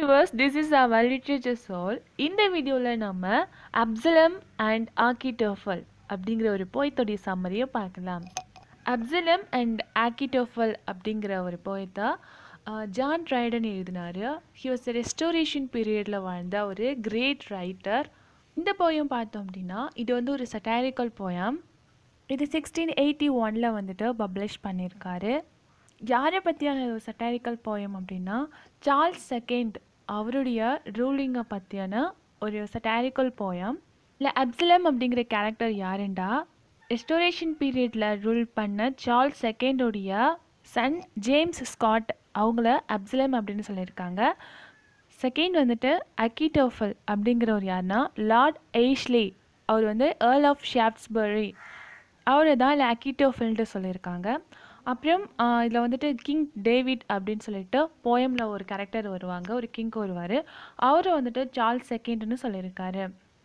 viewers this is our literature all இந்த வீடியோவில் நம்ம அப்சலம் அண்ட் ஆக்கிடோஃபல் அப்படிங்கிற ஒரு போயத்துடைய சம்மரியை பார்க்கலாம் அப்சலம் அண்ட் ஆக்கிடோஃபல் அப்படிங்கிற ஒரு போயத்தை ஜான் ட்ரைடன் எழுதினார் ஹி வாஸ் ரெஸ்டோரேஷன் பீரியடில் வாழ்ந்த ஒரு கிரேட் ரைட்டர் இந்த போயம் பார்த்தோம் அப்படின்னா இது வந்து ஒரு சட்டாரிக்கல் போயம் இது சிக்ஸ்டீன் எயிட்டி ஒனில் வந்துட்டு பப்ளிஷ் பண்ணியிருக்காரு யாரை பற்றியான ஒரு சட்டாரிக்கல் போயம் அப்படின்னா சார்ல்ஸ் செகண்ட் அவருடைய ரூலிங்கை பற்றியான ஒரு சட்டாரிக்கல் போயம் இல்லை அப்சலம் அப்படிங்கிற கேரக்டர் யாருண்டா ரெஸ்டோரேஷன் பீரியடில் ரூல் பண்ண சார்ல்ஸ் செகண்டோடைய சன் ஜேம்ஸ் ஸ்காட் அவங்கள அப்சலம் அப்படின்னு சொல்லியிருக்காங்க செகண்ட் வந்துட்டு அக்கிடோஃபல் அப்படிங்கிறவர் யாருன்னா லார்ட் எய்ஷ்லே அவர் வந்து ஏர்ல் ஆஃப் ஷாப்ஸ்பரி அவரை தான் இல்லை அக்கிடோஃபில்ட்டு சொல்லியிருக்காங்க அப்புறம் இதில் வந்துட்டு கிங் டேவிட் அப்படின்னு சொல்லிட்டு போயமில் ஒரு கேரக்டர் வருவாங்க ஒரு கிங் வருவார் அவர் வந்துட்டு சார்ல்ஸ் செகண்ட்னு சொல்லியிருக்காரு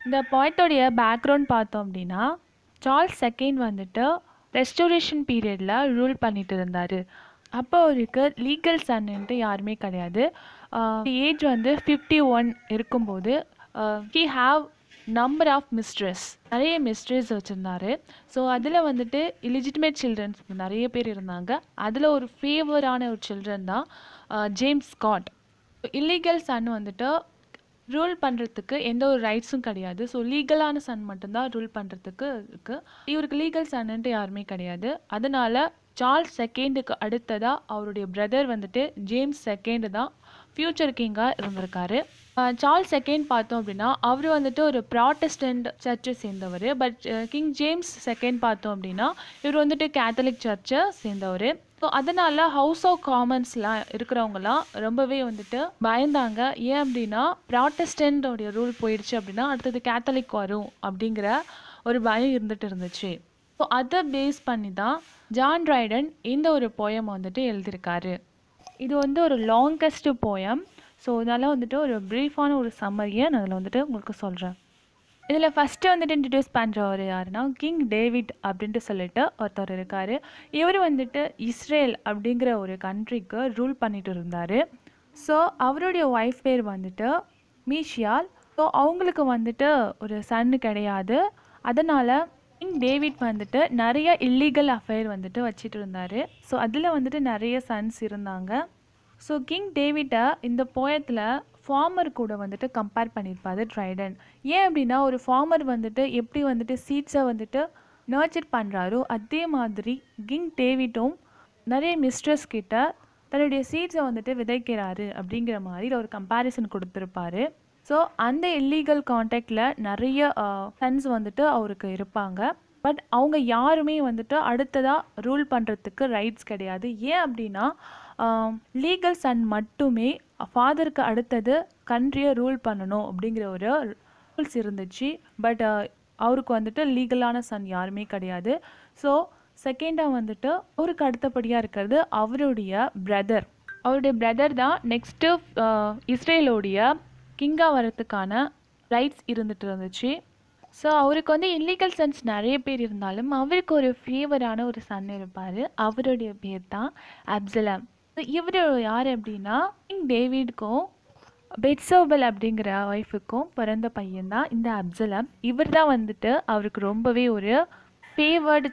இந்த பாயத்தோடைய பேக்ரவுண்ட் பார்த்தோம் அப்படின்னா சார்ல்ஸ் செகண்ட் வந்துட்டு ரெஸ்டோரேஷன் பீரியடில் ரூல் பண்ணிட்டு இருந்தார் அப்போ அவருக்கு லீகல் சன்னுன்ட்டு யாருமே கிடையாது ஏஜ் வந்து ஃபிஃப்டி ஒன் இருக்கும்போது he have number of mistress நிறைய மிஸ்ட்ரெஸ் வச்சுருந்தாரு ஸோ அதில் வந்துட்டு இலிஜிட்டிமேட் சில்ட்ரன்ஸ் நிறைய பேர் இருந்தாங்க அதில் ஒரு ஃபேவரான ஒரு சில்ட்ரன் தான் ஜேம்ஸ் ஸ்காட் இல்லீகல் சன் வந்துட்டு ரூல் பண்ணுறதுக்கு எந்த ஒரு ரைட்ஸும் கிடையாது ஸோ லீகலான சன் மட்டும்தான் ரூல் பண்ணுறதுக்கு இருக்குது இவருக்கு லீகல் சன்னுட்டு யாருமே கிடையாது அதனால் சார்ல்ஸ் செகண்டுக்கு அடுத்ததாக அவருடைய பிரதர் வந்துட்டு ஜேம்ஸ் செகண்டு தான் ஃப்யூச்சர் கிங்காக இருந்திருக்காரு சார்ல்ஸ் செகண்ட் பார்த்தோம் அப்படின்னா அவர் வந்துட்டு ஒரு ப்ராட்டஸ்டன்ட் சர்ச்சை சேர்ந்தவர் பட் கிங் ஜேம்ஸ் செகண்ட் பார்த்தோம் அப்படின்னா இவர் வந்துட்டு கேத்தலிக் சர்ச்சை சேர்ந்தவர் ஸோ அதனால் ஹவுஸ் ஆஃப் காமன்ஸ்லாம் இருக்கிறவங்களாம் ரொம்பவே வந்துட்டு பயந்தாங்க ஏன் அப்படின்னா ப்ராட்டஸ்டன்டோடைய ரூல் போயிடுச்சு அப்படின்னா அடுத்தது கேத்தலிக் வரும் அப்படிங்கிற ஒரு பயம் இருந்துட்டு இருந்துச்சு ஸோ அதை பேஸ் பண்ணி தான் ஜான் ரைடன் இந்த ஒரு போயம் வந்துட்டு எழுதியிருக்காரு இது வந்து ஒரு லாங்கஸ்ட் போயம் ஸோ இதனால் வந்துட்டு ஒரு ப்ரீஃபான ஒரு சம்மரியை நான் அதில் வந்துட்டு உங்களுக்கு சொல்கிறேன் இதில் ஃபஸ்ட்டு வந்துட்டு இன்ட்ரடியூஸ் பண்ணுறவர் யாருன்னா கிங் டேவிட் அப்படின்ட்டு சொல்லிட்டு ஒருத்தர் இருக்கார் இவர் வந்துட்டு இஸ்ரேல் அப்படிங்கிற ஒரு கண்ட்ரிக்கு ரூல் பண்ணிட்டு இருந்தார் ஸோ அவருடைய ஒய்ஃப் பேர் வந்துட்டு மீஷியால் ஸோ அவங்களுக்கு வந்துட்டு ஒரு சன்னு கிடையாது அதனால் கிங் டேவிட் வந்துட்டு நிறைய இல்லீகல் அஃபேர் வந்துட்டு வச்சுட்டு இருந்தார் ஸோ அதில் வந்துட்டு நிறைய சன்ஸ் இருந்தாங்க ஸோ கிங் டேவிட்டை இந்த போயத்தில் ஃபார்மர் கூட வந்துட்டு கம்பேர் பண்ணியிருப்பாரு ட்ரைடன் ஏன் அப்படின்னா ஒரு ஃபார்மர் வந்துட்டு எப்படி வந்துட்டு சீட்ஸை வந்துட்டு நர்ச்சர் பண்ணுறாரோ அதே மாதிரி கிங் டேவிட்டும் நிறைய மிஸ்ட்ரஸ் கிட்ட தன்னுடைய சீட்ஸை வந்துட்டு விதைக்கிறாரு அப்படிங்கிற மாதிரி ஒரு கம்பேரிசன் கொடுத்துருப்பாரு ஸோ அந்த இல்லீகல் கான்டாக்டில் நிறைய ஃப்ரெண்ட்ஸ் வந்துட்டு அவருக்கு இருப்பாங்க பட் அவங்க யாருமே வந்துட்டு அடுத்ததாக ரூல் பண்ணுறதுக்கு ரைட்ஸ் கிடையாது ஏன் அப்படின்னா லீகல் சன் மட்டுமே ஃபாதருக்கு அடுத்தது கண்ட்ரியை ரூல் பண்ணணும் அப்படிங்கிற ஒரு ரூல்ஸ் இருந்துச்சு பட் அவருக்கு வந்துட்டு லீகலான சன் யாருமே கிடையாது ஸோ செகண்டாக வந்துட்டு அவருக்கு அடுத்தபடியாக இருக்கிறது அவருடைய பிரதர் அவருடைய பிரதர் தான் நெக்ஸ்ட்டு இஸ்ரேலோடைய கிங்காக வரத்துக்கான ரைட்ஸ் இருந்துட்டு இருந்துச்சு ஸோ அவருக்கு வந்து இல்லீகல் சன்ஸ் நிறைய பேர் இருந்தாலும் அவருக்கு ஒரு ஃபேவரான ஒரு சன் இருப்பார் அவருடைய பேர் தான் அப்சலம் இவர் யார் அப்படின்னா கிங் டேவிட்க்கும் பெட்சோபல் அப்படிங்கிற ஒய்ஃபுக்கும் பிறந்த பையன்தான் இந்த அப்சலம் இவர் தான் வந்துட்டு அவருக்கு ரொம்பவே ஒரு ஃபேவர்டு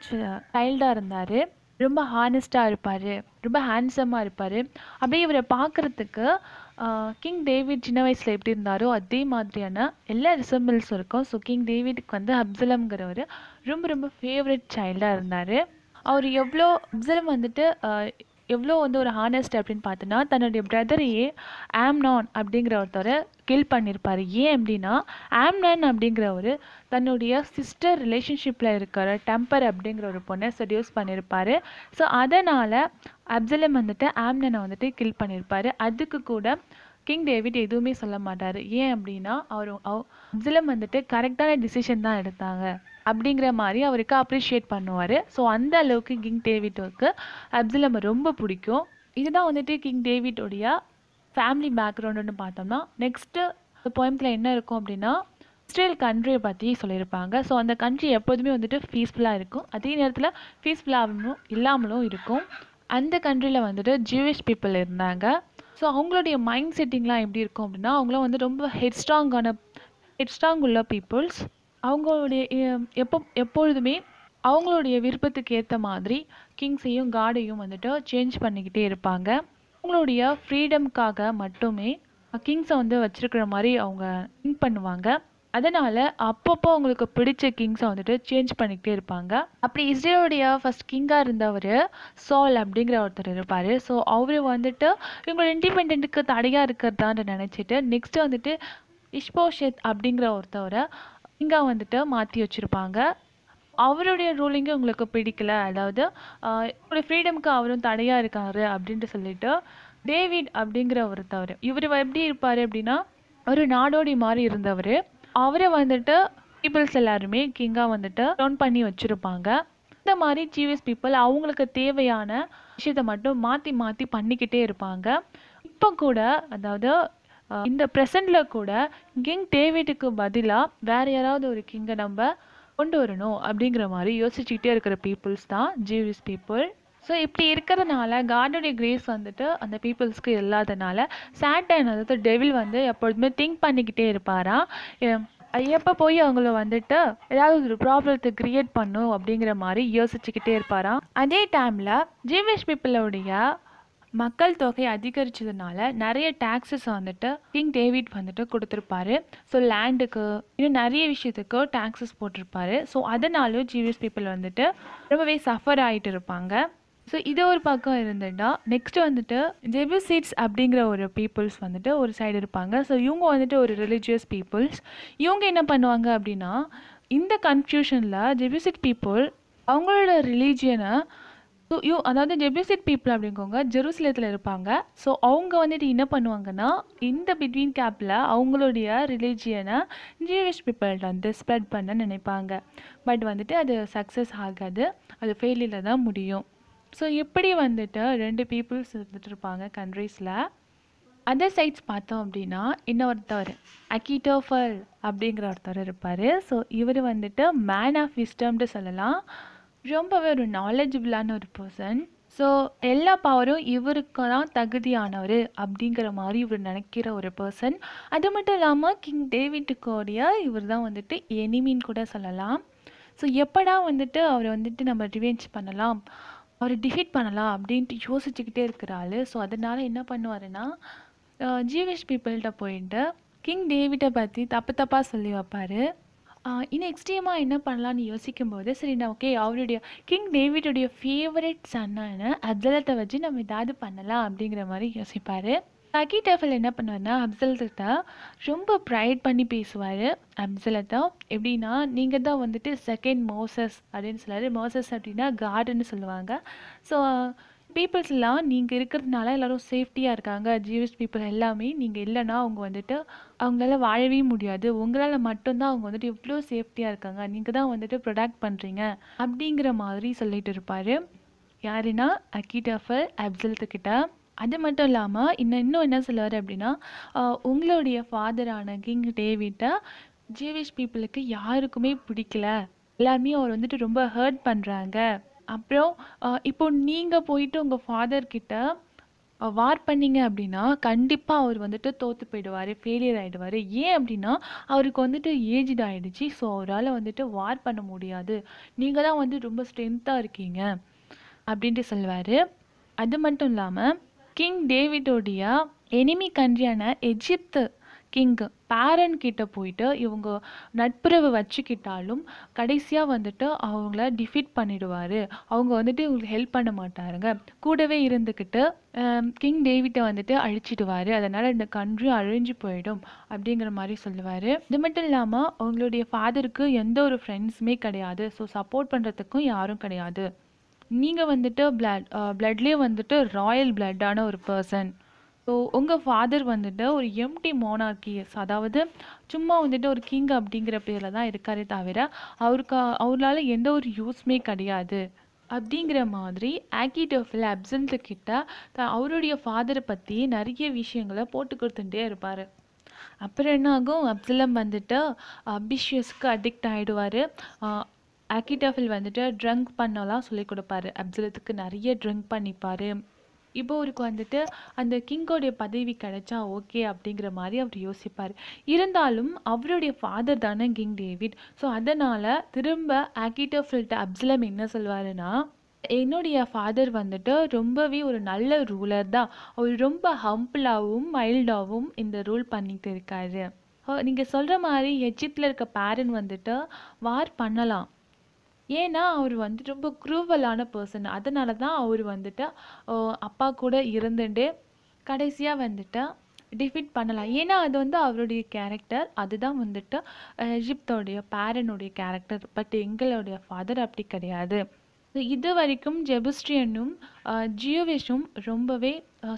சைல்டாக இருந்தார் ரொம்ப ஹானஸ்டாக இருப்பார் ரொம்ப ஹேண்ட்ஸமாக இருப்பார் அப்படியே இவரை பார்க்குறதுக்கு கிங் டேவிட் சின்ன வயசில் எப்படி இருந்தாரோ அதே மாதிரியான எல்லா ரிசம்பிள்ஸ் இருக்கும் ஸோ கிங் டேவிட்க்கு வந்து அப்சலம்ங்கிறவர் ரொம்ப ரொம்ப ஃபேவரட் சைல்டாக இருந்தார் அவர் எவ்வளோ அப்சலம் வந்துட்டு எவ்வளோ வந்து ஒரு ஹானஸ்ட் அப்படின்னு பார்த்தோன்னா தன்னுடைய பிரதரையே ஆம்னான் அப்படிங்கிற ஒருத்தரை கில் பண்ணியிருப்பார் ஏன் அப்படின்னா ஆம்னான் அப்படிங்கிறவர் தன்னுடைய சிஸ்டர் ரிலேஷன்ஷிப்பில் இருக்கிற டெம்பர் அப்படிங்கிற ஒரு பொண்ணை செடியூஸ் பண்ணியிருப்பார் ஸோ அதனால் அப்சலம் வந்துட்டு ஆம்னனை வந்துட்டு கில் பண்ணியிருப்பார் அதுக்கு கூட கிங் டேவிட் எதுவுமே சொல்ல மாட்டார் ஏன் அப்படின்னா அவர் அவ் அப்சலம் வந்துட்டு கரெக்டான டிசிஷன் தான் எடுத்தாங்க அப்படிங்கிற மாதிரி அவருக்கு அப்ரிஷியேட் பண்ணுவார் ஸோ அந்த அளவுக்கு கிங் டேவிட்டோக்கு அப்துல்லம் ரொம்ப பிடிக்கும் இதுதான் வந்துட்டு கிங் டேவிட்டோடைய ஃபேமிலி பேக்ரவுண்டுன்னு பார்த்தோம்னா நெக்ஸ்ட்டு போயத்தில் என்ன இருக்கும் அப்படின்னா இஸ்ரேல் கண்ட்ரியை பற்றி சொல்லியிருப்பாங்க ஸோ அந்த கண்ட்ரி எப்போதுமே வந்துட்டு பீஸ்ஃபுல்லாக இருக்கும் அதே நேரத்தில் பீஸ்ஃபுல்லாகவும் இல்லாமலும் இருக்கும் அந்த கண்ட்ரியில் வந்துட்டு ஜூவிஷ் பீப்புள் இருந்தாங்க ஸோ அவங்களுடைய மைண்ட் செட்டிங்லாம் எப்படி இருக்கும் அப்படின்னா அவங்களாம் வந்து ரொம்ப ஹெட் ஹெட் ஹெட்ஸ்ட்ராங் உள்ள பீப்புள்ஸ் அவங்களுடைய எப்போ எப்பொழுதுமே அவங்களுடைய விருப்பத்துக்கு ஏற்ற மாதிரி கிங்ஸையும் காடையும் வந்துட்டு சேஞ்ச் பண்ணிக்கிட்டே இருப்பாங்க அவங்களுடைய ஃப்ரீடம்காக மட்டுமே கிங்ஸை வந்து வச்சுருக்கிற மாதிரி அவங்க திங்க் பண்ணுவாங்க அதனால் அப்பப்போ அவங்களுக்கு பிடிச்ச கிங்ஸை வந்துட்டு சேஞ்ச் பண்ணிக்கிட்டே இருப்பாங்க அப்படி இஸ்ரேலுடைய ஃபஸ்ட் கிங்காக இருந்தவர் சால் அப்படிங்கிற ஒருத்தர் இருப்பார் ஸோ அவர் வந்துட்டு இவங்களோட இண்டிபெண்ட்டுக்கு தடையாக இருக்கிறதான்னு நினச்சிட்டு நெக்ஸ்ட்டு வந்துட்டு இஷ்போஷேத் அப்படிங்கிற ஒருத்தவரை கிங்கா வந்துட்டு மாற்றி வச்சுருப்பாங்க அவருடைய ரூலிங்கே உங்களுக்கு பிடிக்கல அதாவது ஒரு ஃப்ரீடமுக்கு அவரும் தடையாக இருக்கார் அப்படின்ட்டு சொல்லிட்டு டேவிட் அப்படிங்கிற ஒருத்தவர் இவர் எப்படி இருப்பார் அப்படின்னா ஒரு நாடோடி மாதிரி இருந்தவர் அவரை வந்துட்டு பீப்புள்ஸ் எல்லாருமே கிங்காக வந்துட்டு டோன் பண்ணி வச்சுருப்பாங்க இந்த மாதிரி ஜிவிஎஸ் பீப்புள் அவங்களுக்கு தேவையான விஷயத்தை மட்டும் மாற்றி மாற்றி பண்ணிக்கிட்டே இருப்பாங்க இப்போ கூட அதாவது இந்த ப்ரெசண்டில் கூட கிங் டேவிட்டுக்கு பதிலாக வேறு யாராவது ஒரு கிங்கை நம்ம கொண்டு வரணும் அப்படிங்கிற மாதிரி யோசிச்சுக்கிட்டே இருக்கிற பீப்புள்ஸ் தான் ஜீவிஸ் பீப்புள் ஸோ இப்படி இருக்கிறதுனால காடோடைய கிரேஸ் வந்துட்டு அந்த பீப்புள்ஸ்க்கு இல்லாதனால சாட்டன் அதாவது டெவில் வந்து எப்பொழுதுமே திங்க் பண்ணிக்கிட்டே இருப்பாராம் எப்போ போய் அவங்கள வந்துட்டு ஏதாவது ஒரு ப்ராப்ளத்தை க்ரியேட் பண்ணும் அப்படிங்கிற மாதிரி யோசிச்சுக்கிட்டே இருப்பாராம் அதே டைமில் ஜீவிஷ் பீப்புளுடைய மக்கள் தொகை அதிகரிச்சதுனால நிறைய டேக்ஸஸ் வந்துட்டு கிங் டேவிட் வந்துட்டு கொடுத்துருப்பாரு ஸோ லேண்டுக்கு இன்னும் நிறைய விஷயத்துக்கு டேக்ஸஸ் போட்டிருப்பாரு ஸோ அதனாலும் ஜீவியஸ் பீப்புள் வந்துட்டு ரொம்பவே சஃபர் ஆகிட்டு இருப்பாங்க ஸோ இது ஒரு பக்கம் இருந்துட்டா நெக்ஸ்ட் வந்துட்டு ஜெபிசிட்ஸ் அப்படிங்கிற ஒரு பீப்புள்ஸ் வந்துட்டு ஒரு சைடு இருப்பாங்க ஸோ இவங்க வந்துட்டு ஒரு ரிலீஜியஸ் பீப்புள்ஸ் இவங்க என்ன பண்ணுவாங்க அப்படின்னா இந்த கன்ஃபியூஷனில் ஜெபிசிட் பீப்புள் அவங்களோட ரிலீஜியனை ஸோ யூ அதாவது ஜெபிசிட் பீப்புள் அப்படிங்கவங்க ஜெருசலத்தில் இருப்பாங்க ஸோ அவங்க வந்துட்டு என்ன பண்ணுவாங்கன்னா இந்த பிட்வீன் கேப்பில் அவங்களுடைய ரிலீஜியனை ஜீவிஷ் பீப்புள்கிட்ட வந்து ஸ்ப்ரெட் பண்ண நினைப்பாங்க பட் வந்துட்டு அது சக்ஸஸ் ஆகாது அது ஃபெயிலியில் தான் முடியும் ஸோ இப்படி வந்துட்டு ரெண்டு பீப்புள்ஸ் இருந்துட்டு இருப்பாங்க கண்ட்ரீஸில் அதர் சைட்ஸ் பார்த்தோம் அப்படின்னா ஒருத்தவர் அக்கிட்டோஃபர் அப்படிங்கிற ஒருத்தவர் இருப்பார் ஸோ இவர் வந்துட்டு மேன் ஆஃப் விஸ்டம்னு சொல்லலாம் ரொம்பவே ஒரு நாலேஜபிளான ஒரு பர்சன் ஸோ எல்லா பவரும் இவருக்கு தான் தகுதியானவர் அப்படிங்கிற மாதிரி இவர் நினைக்கிற ஒரு பர்சன் அது மட்டும் இல்லாமல் கிங் டேவிட்டுக்கோடைய இவர் தான் வந்துட்டு எனிமின்னு கூட சொல்லலாம் ஸோ எப்படா வந்துட்டு அவரை வந்துட்டு நம்ம ரிவெஞ்ச் பண்ணலாம் அவரை டிஃபீட் பண்ணலாம் அப்படின்ட்டு யோசிச்சுக்கிட்டே இருக்கிறாள் ஸோ அதனால் என்ன பண்ணுவாருன்னா ஜீவிஷ் பீப்புள்கிட்ட போயிட்டு கிங் டேவிட்டை பற்றி தப்பு தப்பாக சொல்லி வைப்பார் இன்னும் எக்ஸ்ட்ரீமாக என்ன பண்ணலான்னு யோசிக்கும்போது சரி நான் ஓகே அவருடைய கிங் டேவிடுடைய ஃபேவரட் சன்னான அப்சலத்தை வச்சு நம்ம ஏதாவது பண்ணலாம் அப்படிங்கிற மாதிரி யோசிப்பார் பக்கி டேஃபல் என்ன பண்ணுவார்னா அப்சல்கிட்ட ரொம்ப ப்ரைட் பண்ணி பேசுவார் அப்சலத்தா எப்படின்னா நீங்கள் தான் வந்துட்டு செகண்ட் மோசஸ் அப்படின்னு சொல்லுவார் மோசஸ் அப்படின்னா காடுன்னு சொல்லுவாங்க ஸோ பீப்புள்ஸ்லாம் நீங்கள் இருக்கிறதுனால எல்லோரும் சேஃப்டியாக இருக்காங்க ஜீவிஸ் பீப்புள் எல்லாமே நீங்கள் இல்லைன்னா அவங்க வந்துட்டு அவங்களால வாழவே முடியாது உங்களால் மட்டும்தான் அவங்க வந்துட்டு இவ்வளோ சேஃப்டியாக இருக்காங்க நீங்கள் தான் வந்துட்டு ப்ரொடக்ட் பண்ணுறீங்க அப்படிங்கிற மாதிரி சொல்லிட்டு இருப்பார் யாருன்னா அக்கிடஃபர் அப்சல்த்துக்கிட்ட அது மட்டும் இல்லாமல் இன்னும் இன்னும் என்ன சொல்லுவார் அப்படின்னா உங்களுடைய ஃபாதரான கிங் டேவிட்டை ஜீவிஷ் பீப்புளுக்கு யாருக்குமே பிடிக்கல எல்லாருமே அவர் வந்துட்டு ரொம்ப ஹர்ட் பண்ணுறாங்க அப்புறம் இப்போ நீங்கள் போயிட்டு உங்கள் ஃபாதர்கிட்ட வார் பண்ணீங்க அப்படின்னா கண்டிப்பாக அவர் வந்துட்டு தோற்று போயிடுவார் ஃபெயிலியர் ஆகிடுவார் ஏன் அப்படின்னா அவருக்கு வந்துட்டு ஏஜ்ட் ஆகிடுச்சு ஸோ அவரால் வந்துட்டு வார் பண்ண முடியாது நீங்கள் தான் வந்து ரொம்ப ஸ்ட்ரென்த்தாக இருக்கீங்க அப்படின்ட்டு சொல்லுவார் அது மட்டும் இல்லாமல் கிங் டேவிடோடைய எனிமி கண்ட்ரியான எஜிப்து கிங் பேரண்ட் கிட்ட போயிட்டு இவங்க நட்புறவு வச்சுக்கிட்டாலும் கடைசியாக வந்துட்டு அவங்கள டிஃபீட் பண்ணிடுவார் அவங்க வந்துட்டு இவங்களுக்கு ஹெல்ப் பண்ண மாட்டாருங்க கூடவே இருந்துக்கிட்டு கிங் டேவிட்டை வந்துட்டு அழிச்சிடுவார் அதனால் இந்த கன்று அழிஞ்சு போயிடும் அப்படிங்கிற மாதிரி சொல்லுவார் இது மட்டும் இல்லாமல் அவங்களுடைய ஃபாதருக்கு எந்த ஒரு ஃப்ரெண்ட்ஸுமே கிடையாது ஸோ சப்போர்ட் பண்ணுறதுக்கும் யாரும் கிடையாது நீங்கள் வந்துட்டு பிளட் பிளட்லேயே வந்துட்டு ராயல் பிளட்டான ஒரு பர்சன் ஸோ உங்கள் ஃபாதர் வந்துட்டு ஒரு எம்டி மோனார்கியஸ் அதாவது சும்மா வந்துட்டு ஒரு கிங் அப்படிங்கிற பேரில் தான் இருக்காரே தவிர அவருக்கு அவரால் எந்த ஒரு யூஸ்மே கிடையாது அப்படிங்கிற மாதிரி ஆக்கிடோஃபில் அப்சன்ட் கிட்ட த அவருடைய ஃபாதரை பற்றி நிறைய விஷயங்களை போட்டு கொடுத்துட்டே இருப்பார் அப்புறம் என்ன ஆகும் அப்சலம் வந்துட்டு அபிஷியஸ்க்கு அடிக்ட் ஆகிடுவார் ஆக்கிடாஃபில் வந்துட்டு ட்ரங்க் பண்ணலாம் சொல்லி கொடுப்பாரு அப்சலத்துக்கு நிறைய ட்ரங்க் பண்ணிப்பார் இப்போ அவருக்கு வந்துட்டு அந்த கிங்கோடைய பதவி கிடைச்சா ஓகே அப்படிங்கிற மாதிரி அவர் யோசிப்பார் இருந்தாலும் அவருடைய ஃபாதர் தானே கிங் டேவிட் ஸோ அதனால் திரும்ப ஆக்கிட்டோஃபில்ட்ட அப்சலம் என்ன சொல்வாருன்னா என்னுடைய ஃபாதர் வந்துட்டு ரொம்பவே ஒரு நல்ல ரூலர் தான் அவர் ரொம்ப ஹம்பிளாகவும் மைல்டாகவும் இந்த ரூல் பண்ணிகிட்டு இருக்காரு நீங்கள் சொல்கிற மாதிரி எஜிப்தில் இருக்க பேரன் வந்துட்டு வார் பண்ணலாம் ஏன்னா அவர் வந்துட்டு ரொம்ப குரூவலான பர்சன் அதனால தான் அவர் வந்துட்டு அப்பா கூட இருந்துட்டு கடைசியாக வந்துட்டு டிஃபிட் பண்ணலாம் ஏன்னா அது வந்து அவருடைய கேரக்டர் அதுதான் வந்துட்டு எஜிப்தோடைய பேரனுடைய கேரக்டர் பட் எங்களுடைய ஃபாதர் அப்படி கிடையாது இது வரைக்கும் ஜெபஸ்ட்ரியனும் ஜியோவேஷும் ரொம்பவே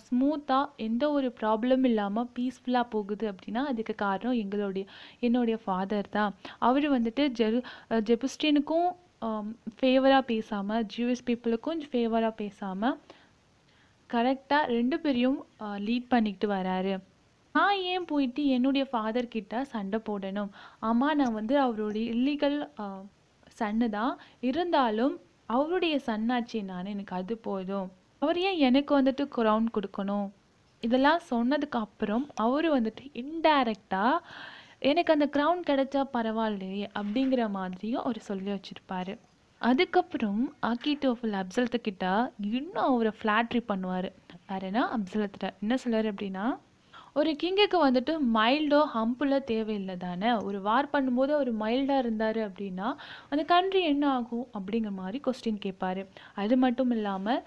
ஸ்மூத்தாக எந்த ஒரு ப்ராப்ளம் இல்லாமல் பீஸ்ஃபுல்லாக போகுது அப்படின்னா அதுக்கு காரணம் எங்களுடைய என்னுடைய ஃபாதர் தான் அவர் வந்துட்டு ஜெரு ஜெபஸ்ட்ரியனுக்கும் ஃபேவராக பேசாமல் ஜூஸ் பீப்புளுக்கும் ஃபேவராக பேசாமல் கரெக்டாக ரெண்டு பேரையும் லீட் பண்ணிக்கிட்டு வராரு நான் ஏன் போயிட்டு என்னுடைய ஃபாதர்கிட்ட சண்டை போடணும் ஆமாம் நான் வந்து அவருடைய இல்லீகல் சன்னு தான் இருந்தாலும் அவருடைய சன்னாச்சி நான் எனக்கு அது போதும் அவர் ஏன் எனக்கு வந்துட்டு க்ரௌன் கொடுக்கணும் இதெல்லாம் சொன்னதுக்கு அப்புறம் அவர் வந்துட்டு இன்டைரக்டாக எனக்கு அந்த க்ரௌன் கிடைச்சா பரவாயில்லையே அப்படிங்கிற மாதிரியும் அவர் சொல்லி வச்சுருப்பார் அதுக்கப்புறம் ஆக்கிட்டோஃபில் அப்சலத்துக்கிட்ட இன்னும் அவரை ஃப்ளாட்ரி பண்ணுவார் வேறுனா அப்சலத்தில் என்ன சொல்லுவார் அப்படின்னா ஒரு கிங்குக்கு வந்துட்டு மைல்டோ ஹம்புல தேவையில்லை தானே ஒரு வார் பண்ணும்போது அவர் மைல்டாக இருந்தார் அப்படின்னா அந்த கண்ட்ரி என்ன ஆகும் அப்படிங்கிற மாதிரி கொஸ்டின் கேட்பார் அது மட்டும் இல்லாமல்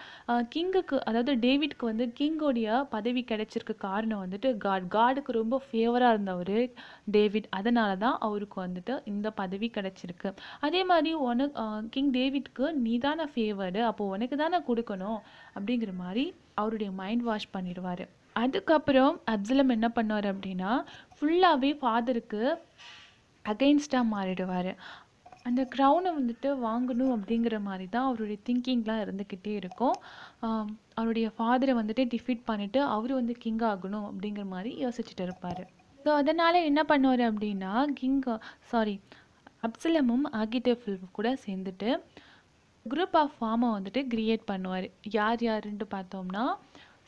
கிங்குக்கு அதாவது டேவிட்க்கு வந்து கிங்கோடைய பதவி கிடைச்சிருக்க காரணம் வந்துட்டு காட் காடுக்கு ரொம்ப ஃபேவராக இருந்தவர் டேவிட் அதனால தான் அவருக்கு வந்துட்டு இந்த பதவி கிடைச்சிருக்கு அதே மாதிரி உனக்கு கிங் டேவிட்க்கு நீ தானே ஃபேவரு அப்போது உனக்கு தானே கொடுக்கணும் அப்படிங்கிற மாதிரி அவருடைய மைண்ட் வாஷ் பண்ணிடுவார் அதுக்கப்புறம் அப்சலம் என்ன பண்ணுவார் அப்படின்னா ஃபுல்லாகவே ஃபாதருக்கு அகெயின்ஸ்டாக மாறிடுவார் அந்த க்ரௌனை வந்துட்டு வாங்கணும் அப்படிங்கிற மாதிரி தான் அவருடைய திங்கிங்லாம் இருந்துக்கிட்டே இருக்கும் அவருடைய ஃபாதரை வந்துட்டு டிஃபீட் பண்ணிவிட்டு அவர் வந்து கிங் ஆகணும் அப்படிங்கிற மாதிரி யோசிச்சுட்டு இருப்பார் ஸோ அதனால் என்ன பண்ணுவார் அப்படின்னா கிங் சாரி அப்சலமும் ஆகிட்டேஃபில் கூட சேர்ந்துட்டு குரூப் ஆஃப் ஃபார்மை வந்துட்டு கிரியேட் பண்ணுவார் யார் யாருன்ட்டு பார்த்தோம்னா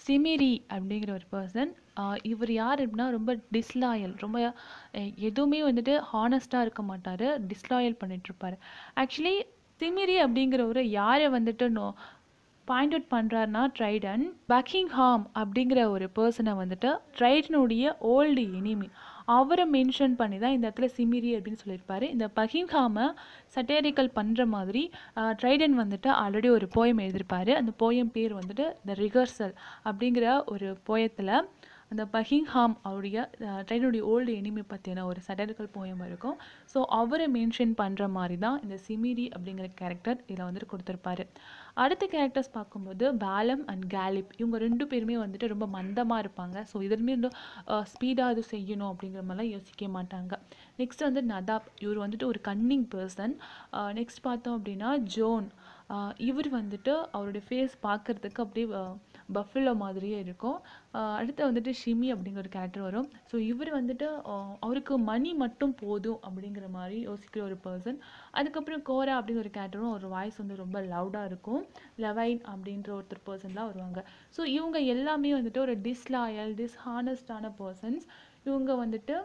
சிமிரி அப்படிங்கிற ஒரு பர்சன் இவர் யார் அப்படின்னா ரொம்ப டிஸ்லாயல் ரொம்ப எதுவுமே வந்துட்டு ஹானஸ்ட்டாக இருக்க மாட்டார் டிஸ்லாயல் பண்ணிகிட்ருப்பார் ஆக்சுவலி சிமிரி அப்படிங்கிறவர் யாரை வந்துட்டு நோ பாயிண்ட் அவுட் பண்ணுறாருனா ட்ரைடன் பக்கிங்ஹாம் அப்படிங்கிற ஒரு பர்சனை வந்துட்டு ட்ரைடனுடைய ஓல்டு எனிமி அவரை மென்ஷன் பண்ணி தான் இந்த இடத்துல சிமிரி அப்படின்னு சொல்லியிருப்பாரு இந்த பகிங்ஹாமை சட்டேரிக்கல் பண்ணுற மாதிரி ட்ரைடன் வந்துட்டு ஆல்ரெடி ஒரு போயம் எழுதியிருப்பாரு அந்த போயம் பேர் வந்துட்டு த ரிகர்சல் அப்படிங்கிற ஒரு போயத்தில் அந்த பஹிங்ஹாம் அவருடைய டைனுடைய ஓல்டு எனிமி பற்றின ஒரு சட்டரிக்கல் போயம் இருக்கும் ஸோ அவரை மென்ஷன் பண்ணுற மாதிரி தான் இந்த சிமிரி அப்படிங்கிற கேரக்டர் இதில் வந்துட்டு கொடுத்துருப்பாரு அடுத்த கேரக்டர்ஸ் பார்க்கும்போது பாலம் அண்ட் கேலிப் இவங்க ரெண்டு பேருமே வந்துட்டு ரொம்ப மந்தமாக இருப்பாங்க ஸோ இதுலேயுமே ஸ்பீடாக அது செய்யணும் அப்படிங்கிற மாதிரிலாம் யோசிக்க மாட்டாங்க நெக்ஸ்ட் வந்து நதாப் இவர் வந்துட்டு ஒரு கன்னிங் பர்சன் நெக்ஸ்ட் பார்த்தோம் அப்படின்னா ஜோன் இவர் வந்துட்டு அவருடைய ஃபேஸ் பார்க்குறதுக்கு அப்படியே பஃபிலோ மாதிரியே இருக்கும் அடுத்து வந்துட்டு ஷிமி அப்படிங்கிற ஒரு கேரக்டர் வரும் ஸோ இவர் வந்துட்டு அவருக்கு மணி மட்டும் போதும் அப்படிங்கிற மாதிரி யோசிக்கிற ஒரு பர்சன் அதுக்கப்புறம் கோரா அப்படிங்கிற ஒரு கேரக்டரும் ஒரு வாய்ஸ் வந்து ரொம்ப லவுடாக இருக்கும் லெவைன் அப்படின்ற ஒருத்தர் பர்சன்லாம் வருவாங்க ஸோ இவங்க எல்லாமே வந்துட்டு ஒரு டிஸ்லாயல் டிஸ்ஹானஸ்டான பர்சன்ஸ் இவங்க வந்துட்டு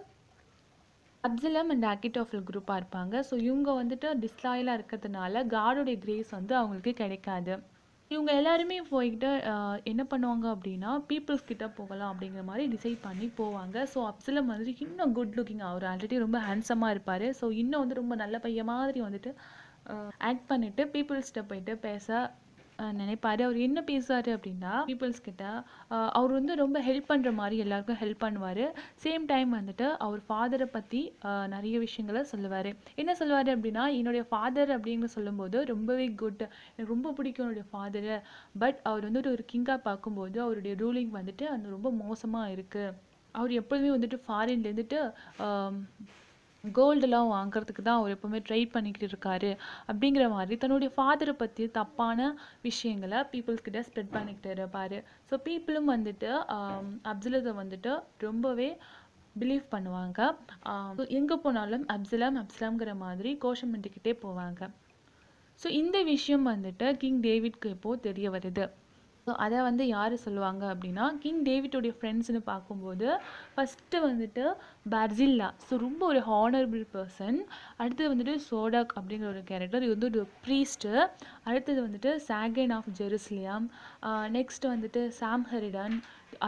அப்சலம் அண்ட் அக்கிட்டோஃபில் குரூப்பாக இருப்பாங்க ஸோ இவங்க வந்துட்டு டிஸ்லாயலாக இருக்கிறதுனால காடோடைய கிரேஸ் வந்து அவங்களுக்கு கிடைக்காது இவங்க எல்லாருமே போய்கிட்டு என்ன பண்ணுவாங்க அப்படின்னா பீப்புள்ஸ் கிட்ட போகலாம் அப்படிங்கிற மாதிரி டிசைட் பண்ணி போவாங்க ஸோ அப்சலம் வந்து இன்னும் குட் லுக்கிங் அவர் ஆல்ரெடி ரொம்ப ஹேண்ட்ஸமாக இருப்பார் ஸோ இன்னும் வந்து ரொம்ப நல்ல பையன் மாதிரி வந்துட்டு ஆக்ட் பண்ணிவிட்டு பீப்புள்ஸ்கிட்ட போயிட்டு பேச நினைப்பாரு அவர் என்ன பேசுவாரு அப்படின்னா பீப்புள்ஸ் கிட்ட அவர் வந்து ரொம்ப ஹெல்ப் பண்ணுற மாதிரி எல்லாருக்கும் ஹெல்ப் பண்ணுவார் சேம் டைம் வந்துட்டு அவர் ஃபாதரை பற்றி நிறைய விஷயங்களை சொல்லுவார் என்ன சொல்லுவார் அப்படின்னா என்னுடைய ஃபாதர் அப்படிங்கிற சொல்லும்போது ரொம்பவே குட் எனக்கு ரொம்ப பிடிக்கும் என்னுடைய ஃபாதரு பட் அவர் வந்துட்டு ஒரு கிங்காக பார்க்கும்போது அவருடைய ரூலிங் வந்துட்டு அந்த ரொம்ப மோசமாக இருக்குது அவர் எப்பொழுதுமே வந்துட்டு ஃபாரின்லேருந்துட்டு கோல்டெல்லாம் வாங்கிறதுக்கு தான் அவர் எப்போவுமே ட்ரை பண்ணிக்கிட்டு இருக்காரு அப்படிங்கிற மாதிரி தன்னுடைய ஃபாதரை பற்றி தப்பான விஷயங்களை பீப்புள்ஸ்கிட்ட ஸ்ப்ரெட் பண்ணிக்கிட்டு இருப்பார் ஸோ பீப்புளும் வந்துட்டு அப்சுலத்தை வந்துட்டு ரொம்பவே பிலீவ் பண்ணுவாங்க எங்கே போனாலும் அப்சலாம் அப்சலாம்ங்கிற மாதிரி கோஷம் பண்ணிக்கிட்டே போவாங்க ஸோ இந்த விஷயம் வந்துட்டு கிங் டேவிட்க்கு இப்போது தெரிய வருது ஸோ அதை வந்து யார் சொல்லுவாங்க அப்படின்னா கிங் டேவிட்டுடைய ஃப்ரெண்ட்ஸ்னு பார்க்கும்போது ஃபஸ்ட்டு வந்துட்டு பர்ஜில்லா ஸோ ரொம்ப ஒரு ஹானரபிள் பர்சன் அடுத்தது வந்துட்டு சோடாக் அப்படிங்கிற ஒரு கேரக்டர் இது வந்து ஒரு ப்ரீஸ்ட்டு அடுத்தது வந்துட்டு சாகன் ஆஃப் ஜெருசலியம் நெக்ஸ்ட் வந்துட்டு சாம் ஹரிடன்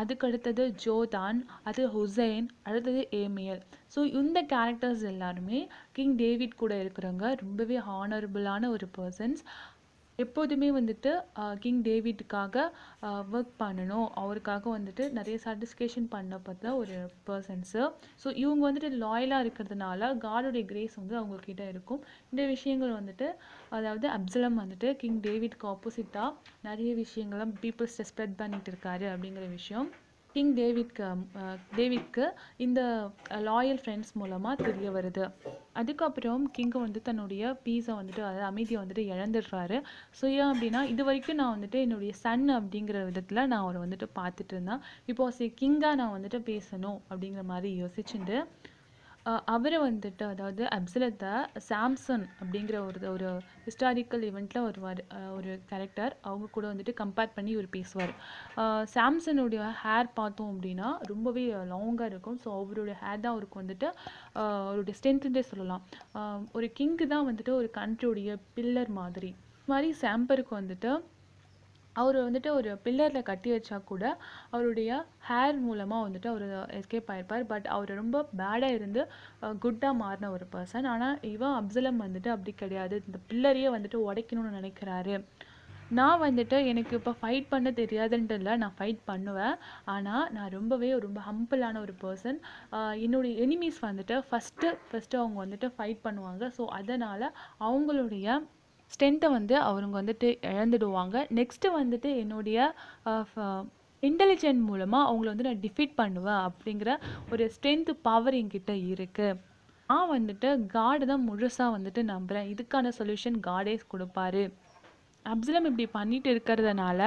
அதுக்கடுத்தது ஜோதான் அது ஹுசைன் அடுத்தது ஏமியல் ஸோ இந்த கேரக்டர்ஸ் எல்லாருமே கிங் டேவிட் கூட இருக்கிறவங்க ரொம்பவே ஹானரபுளான ஒரு பர்சன்ஸ் எப்போதுமே வந்துட்டு கிங் டேவிட்டுக்காக ஒர்க் பண்ணணும் அவருக்காக வந்துட்டு நிறைய சாட்டிஸ்ஃபேக்ஷன் பண்ண பார்த்த ஒரு பர்சன்ஸு ஸோ இவங்க வந்துட்டு லாயலாக இருக்கிறதுனால காடோடைய கிரேஸ் வந்து அவங்கக்கிட்ட இருக்கும் இந்த விஷயங்கள் வந்துட்டு அதாவது அப்சலம் வந்துட்டு கிங் டேவிட்க்கு ஆப்போசிட்டாக நிறைய விஷயங்கள்லாம் பீப்புள்ஸை ஸ்ப்ரெட் பண்ணிகிட்டு இருக்காரு அப்படிங்கிற விஷயம் கிங் டேவிட்க்கு டேவிட்க்கு இந்த லாயல் ஃப்ரெண்ட்ஸ் மூலமாக தெரிய வருது அதுக்கப்புறம் கிங்கு வந்து தன்னுடைய பீஸை வந்துட்டு அதாவது அமைதியை வந்துட்டு இழந்துடுறாரு ஸோ ஏன் அப்படின்னா இது வரைக்கும் நான் வந்துட்டு என்னுடைய சன் அப்படிங்கிற விதத்தில் நான் அவரை வந்துட்டு பார்த்துட்டு இருந்தேன் இப்போ சரி கிங்காக நான் வந்துட்டு பேசணும் அப்படிங்கிற மாதிரி யோசிச்சுட்டு அவரை வந்துட்டு அதாவது அப்சலத்தை சாம்சன் அப்படிங்கிற ஒரு ஒரு ஹிஸ்டாரிக்கல் இவெண்ட்டில் வருவார் ஒரு கேரக்டர் அவங்க கூட வந்துட்டு கம்பேர் பண்ணி இவர் பேசுவார் சாம்சனுடைய ஹேர் பார்த்தோம் அப்படின்னா ரொம்பவே லாங்காக இருக்கும் ஸோ அவருடைய ஹேர் தான் அவருக்கு வந்துட்டு அவருடைய ஸ்ட்ரென்த்துன்றே சொல்லலாம் ஒரு கிங்கு தான் வந்துட்டு ஒரு கண்ட்ரியுடைய பில்லர் மாதிரி மாதிரி சாம்பருக்கு வந்துட்டு அவர் வந்துட்டு ஒரு பில்லரில் கட்டி வச்சா கூட அவருடைய ஹேர் மூலமாக வந்துட்டு அவர் எஸ்கேப் ஆயிருப்பார் பட் அவர் ரொம்ப பேடாக இருந்து குட்டாக மாறின ஒரு பர்சன் ஆனால் இவன் அப்சலம் வந்துட்டு அப்படி கிடையாது இந்த பில்லரையே வந்துட்டு உடைக்கணும்னு நினைக்கிறாரு நான் வந்துட்டு எனக்கு இப்போ ஃபைட் பண்ண தெரியாதுன்ட்டு இல்லை நான் ஃபைட் பண்ணுவேன் ஆனால் நான் ரொம்பவே ரொம்ப ஹம்பிளான ஒரு பர்சன் என்னுடைய எனிமீஸ் வந்துட்டு ஃபஸ்ட்டு ஃபஸ்ட்டு அவங்க வந்துட்டு ஃபைட் பண்ணுவாங்க ஸோ அதனால் அவங்களுடைய ஸ்ட்ரென்த்தை வந்து அவங்க வந்துட்டு இழந்துடுவாங்க நெக்ஸ்ட்டு வந்துட்டு என்னுடைய இன்டெலிஜென்ட் மூலமாக அவங்கள வந்து நான் டிஃபீட் பண்ணுவேன் அப்படிங்கிற ஒரு ஸ்ட்ரென்த்து பவர் என்கிட்ட இருக்குது நான் வந்துட்டு காடு தான் முழுசாக வந்துட்டு நம்புகிறேன் இதுக்கான சொல்யூஷன் காடே கொடுப்பாரு அப்சலம் இப்படி பண்ணிட்டு இருக்கிறதுனால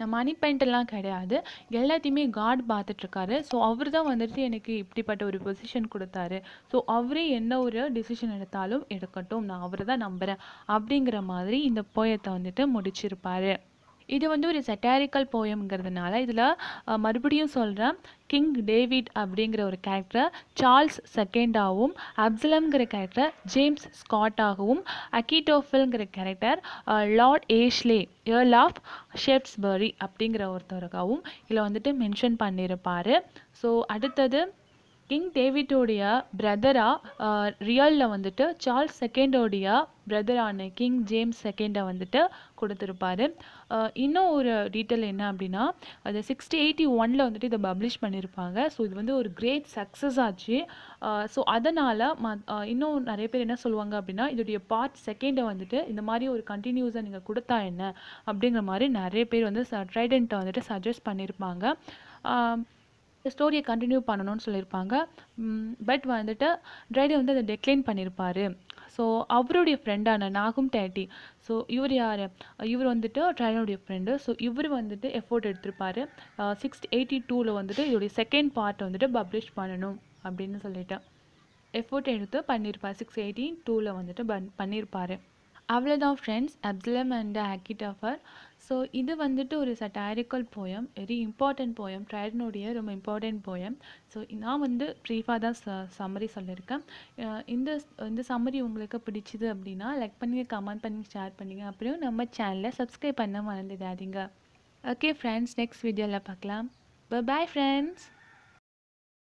நான் மணி பெயிண்டெல்லாம் கிடையாது எல்லாத்தையுமே காட் பார்த்துட்ருக்காரு ஸோ அவர் தான் வந்துட்டு எனக்கு இப்படிப்பட்ட ஒரு பொசிஷன் கொடுத்தாரு ஸோ அவரே என்ன ஒரு டிசிஷன் எடுத்தாலும் எடுக்கட்டும் நான் அவரை தான் நம்புகிறேன் அப்படிங்கிற மாதிரி இந்த போயத்தை வந்துட்டு முடிச்சிருப்பார் இது வந்து ஒரு செட்டாரிக்கல் போயம்ங்கிறதுனால இதில் மறுபடியும் சொல்கிறேன் கிங் டேவிட் அப்படிங்கிற ஒரு கேரக்டரை சார்ல்ஸ் செகண்டாகவும் அப்சலம்ங்கிற கேரக்டர் ஜேம்ஸ் ஸ்காட்டாகவும் அக்கிடோஃபில்ங்கிற character Lord Ashley Earl of Shaftesbury அப்படிங்கிற ஒருத்தருக்காகவும் இதில் வந்துட்டு மென்ஷன் பண்ணியிருப்பார் ஸோ அடுத்தது கிங் டேவிட்டோடைய பிரதராக ரியலில் வந்துட்டு சார்ல்ஸ் செகண்டோடைய பிரதரான கிங் ஜேம்ஸ் செகண்டை வந்துட்டு கொடுத்துருப்பாரு இன்னும் ஒரு டீட்டெயில் என்ன அப்படின்னா அது சிக்ஸ்டி எயிட்டி ஒனில் வந்துட்டு இதை பப்ளிஷ் பண்ணியிருப்பாங்க ஸோ இது வந்து ஒரு கிரேட் சக்ஸஸ் ஆச்சு ஸோ அதனால் ம இன்னும் நிறைய பேர் என்ன சொல்லுவாங்க அப்படின்னா இதோடைய பார்ட் செகண்டை வந்துட்டு இந்த மாதிரி ஒரு கண்டினியூஸாக நீங்கள் கொடுத்தா என்ன அப்படிங்கிற மாதிரி நிறைய பேர் வந்து ட்ரைடென்ட்டை வந்துட்டு சஜஸ்ட் பண்ணியிருப்பாங்க இந்த ஸ்டோரியை கண்டினியூ பண்ணணும்னு சொல்லியிருப்பாங்க பட் வந்துட்டு ட்ரைடர் வந்து அதை டெக்ளைன் பண்ணியிருப்பார் ஸோ அவருடைய ஃப்ரெண்டான நாகும் டேட்டி ஸோ இவர் யார் இவர் வந்துட்டு ட்ரைனோடைய ஃப்ரெண்டு ஸோ இவர் வந்துட்டு எஃபோர்ட் எடுத்திருப்பார் சிக்ஸ் எயிட்டி டூவில் வந்துட்டு இதோடைய செகண்ட் பார்ட் வந்துட்டு பப்ளிஷ் பண்ணணும் அப்படின்னு சொல்லிட்டு எஃபோர்ட் எடுத்து பண்ணியிருப்பார் சிக்ஸ் எயிட்டி டூவில் வந்துட்டு பன் பண்ணியிருப்பார் அவ்வளோதான் friends Absalom and Achitophel so இது வந்துட்டு ஒரு satirical poem very important poem ட்ரைடனுடைய ரொம்ப இம்பார்ட்டண்ட் போயம் ஸோ நான் வந்து ப்ரீஃபாக தான் ச சம்மரி சொல்லியிருக்கேன் இந்த இந்த சம்மரி உங்களுக்கு பிடிச்சிது அப்படின்னா லைக் பண்ணி கமெண்ட் பண்ணி ஷேர் பண்ணுங்கள் அப்புறம் நம்ம சேனலை சப்ஸ்கிரைப் பண்ண மறந்துடாதீங்க ஓகே ஃப்ரெண்ட்ஸ் நெக்ஸ்ட் வீடியோவில் பார்க்கலாம் பாய் ஃப்ரெண்ட்ஸ்